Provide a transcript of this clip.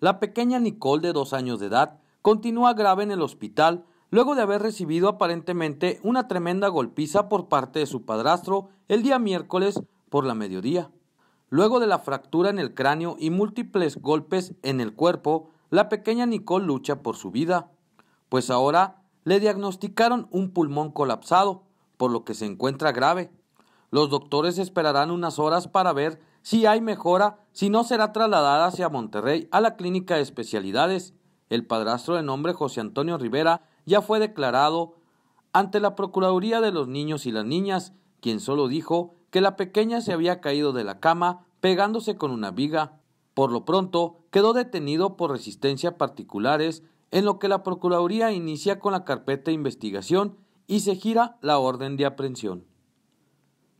La pequeña Nicole, de dos años de edad, continúa grave en el hospital luego de haber recibido aparentemente una tremenda golpiza por parte de su padrastro el día miércoles por la mediodía. Luego de la fractura en el cráneo y múltiples golpes en el cuerpo, la pequeña Nicole lucha por su vida, pues ahora le diagnosticaron un pulmón colapsado, por lo que se encuentra grave. Los doctores esperarán unas horas para ver si hay mejora, si no será trasladada hacia Monterrey a la clínica de especialidades. El padrastro de nombre José Antonio Rivera ya fue declarado ante la Procuraduría de los Niños y las Niñas, quien solo dijo que la pequeña se había caído de la cama pegándose con una viga. Por lo pronto, quedó detenido por resistencia particulares, en lo que la Procuraduría inicia con la carpeta de investigación y se gira la orden de aprehensión